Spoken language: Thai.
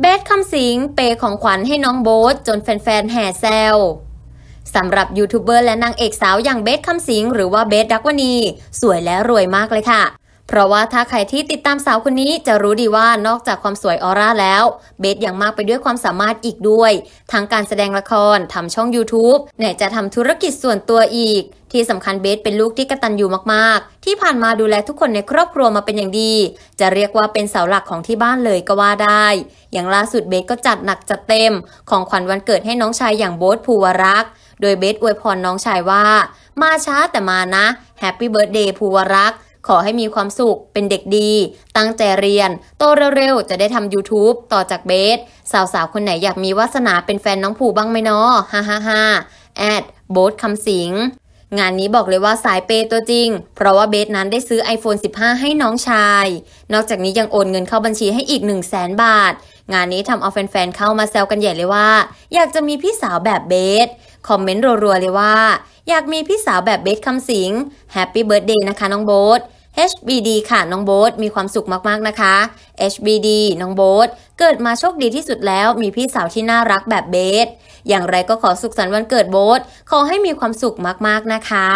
เบสคำสิง เปของขวัญให้น้องโบ๊ทจนแฟนๆแห่แซวสำหรับยูทูบเบอร์และนางเอกสาวอย่างเบสคำสิง หรือว่าเบสดักวนี สวยและรวยมากเลยค่ะ เพราะว่าถ้าใครที่ติดตามสาวคนนี้จะรู้ดีว่านอกจากความสวยออร่าแล้ว เบสยังมากไปด้วยความสามารถอีกด้วย ทั้งการแสดงละครทำช่อง YouTube ไหนจะทำธุรกิจส่วนตัวอีกที่สำคัญเบสเป็นลูกที่กตัญญูมากๆ ที่ผ่านมาดูแลทุกคนในครอบครัวมาเป็นอย่างดี จะเรียกว่าเป็นเสาหลักของที่บ้านเลยก็ว่าได้ อย่างล่าสุดเบสก็จัดหนักจัดเต็ม ของขวัญวันเกิดให้น้องชายอย่างโบ๊ทภูวรักษ์ โดยเบสอวยพรน้องชายว่า มาช้าแต่มานะแฮปปี้เบิร์ดเดย์ภูวรักษ์ขอให้มีความสุขเป็นเด็กดี ตั้งใจเรียน โตเร็วๆจะได้ทำ YouTube ต่อจากเบสสาวๆคนไหนอยากมีวาสนาเป็นแฟนน้องผูบ้างไหมนาะฮ่าฮ่าฮ่าแอดโบ๊ทคำสิงงานนี้บอกเลยว่าสายเปตัวจริง เพราะว่าเบสนั้นได้ซื้อ iPhone 15 ให้น้องชาย นอกจากนี้ยังโอนเงินเข้าบัญชีให้อีก 1 0 0 0 0แบาท งานนี้ทำเอาแฟนๆเข้ามาแซวกันใหญ่เลยว่า อยากจะมีพี่สาวแบบเบส คอมเมนต์รัวๆเลยว่า อยากมีพี่สาวแบบเบสคำสิงแฮปปี้เบิร์ดเดย์นะคะน้องโบ๊ท HBD ค่ะ น้องโบ๊ทมีความสุขมาก ๆ นะคะ HBD น้องโบ๊ทเกิดมาโชคดีที่สุดแล้ว มีพี่สาวที่น่ารักแบบเบส อย่างไรก็ขอสุขสันต์วันเกิดโบ๊ทขอให้มีความสุขมาก ๆ นะคะ